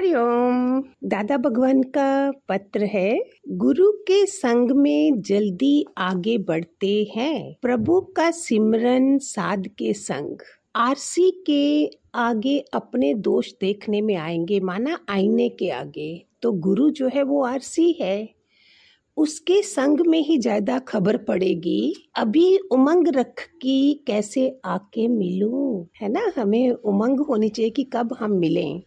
हरिओम दादा भगवान का पत्र है गुरु के संग में जल्दी आगे बढ़ते हैं प्रभु का सिमरन साध के संग आरसी के आगे अपने दोष देखने में आएंगे माना आईने के आगे तो गुरु जो है वो आरसी है उसके संग में ही ज्यादा खबर पड़ेगी अभी उमंग रख की कैसे आके मिलूं है ना हमें उमंग होनी चाहिए कि कब हम मिलें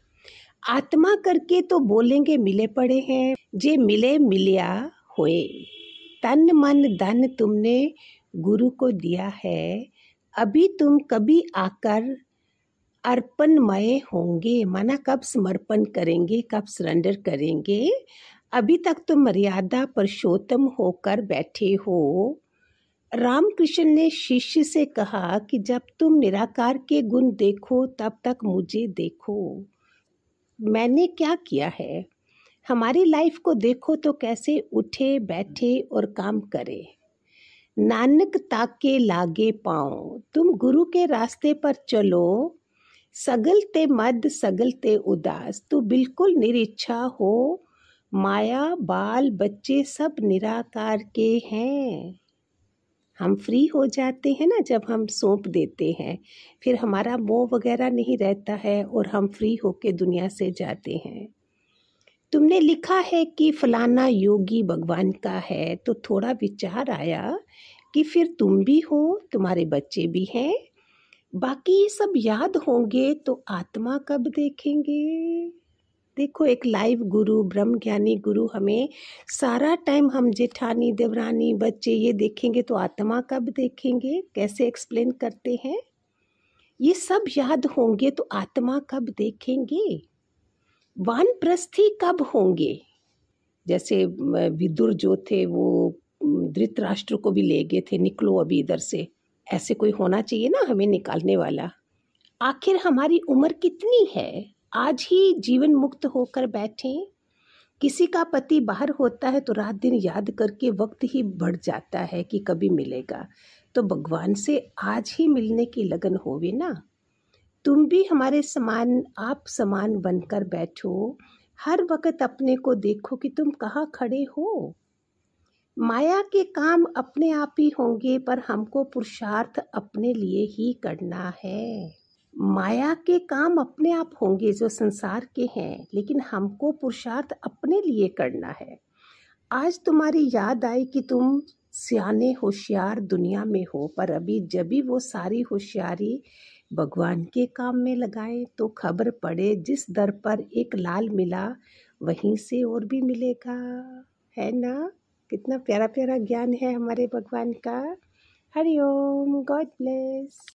आत्मा करके तो बोलेंगे मिले पड़े हैं जे मिले मिलिया होए तन मन धन तुमने गुरु को दिया है अभी तुम कभी आकर अर्पणमय होंगे माना कब समर्पण करेंगे कब सरेंडर करेंगे अभी तक तुम मर्यादा पुरुषोत्तम होकर बैठे हो रामकृष्ण ने शिष्य से कहा कि जब तुम निराकार के गुण देखो तब तक मुझे देखो मैंने क्या किया है हमारी लाइफ को देखो तो कैसे उठे बैठे और काम करे नानक ताके लागे पाओ तुम गुरु के रास्ते पर चलो सगल ते मद सगल ते उदास तू बिल्कुल निरीक्षा हो माया बाल बच्चे सब निराकार के हैं हम फ्री हो जाते हैं ना जब हम सौंप देते हैं फिर हमारा मोह वगैरह नहीं रहता है और हम फ्री होके दुनिया से जाते हैं तुमने लिखा है कि फलाना योगी भगवान का है तो थोड़ा विचार आया कि फिर तुम भी हो तुम्हारे बच्चे भी हैं बाकी ये सब याद होंगे तो आत्मा कब देखेंगे देखो एक लाइव गुरु ब्रह्म ज्ञानी गुरु हमें सारा टाइम हम जेठानी देवरानी बच्चे ये देखेंगे तो आत्मा कब देखेंगे कैसे एक्सप्लेन करते हैं ये सब याद होंगे तो आत्मा कब देखेंगे वान प्रस्थी कब होंगे जैसे विदुर जो थे वो धृतराष्ट्र को भी ले गए थे निकलो अभी इधर से ऐसे कोई होना चाहिए ना हमें निकालने वाला आखिर हमारी उम्र कितनी है आज ही जीवन मुक्त होकर बैठें किसी का पति बाहर होता है तो रात दिन याद करके वक्त ही बढ़ जाता है कि कभी मिलेगा तो भगवान से आज ही मिलने की लगन होवे ना तुम भी हमारे समान आप समान बनकर बैठो हर वक्त अपने को देखो कि तुम कहाँ खड़े हो माया के काम अपने आप ही होंगे पर हमको पुरुषार्थ अपने लिए ही करना है माया के काम अपने आप होंगे जो संसार के हैं लेकिन हमको पुरुषार्थ अपने लिए करना है आज तुम्हारी याद आई कि तुम सियाने होशियार दुनिया में हो पर अभी जब भी वो सारी होशियारी भगवान के काम में लगाएं तो खबर पड़े जिस दर पर एक लाल मिला वहीं से और भी मिलेगा है ना कितना प्यारा प्यारा ज्ञान है हमारे भगवान का हरिओम गॉड ब्लेस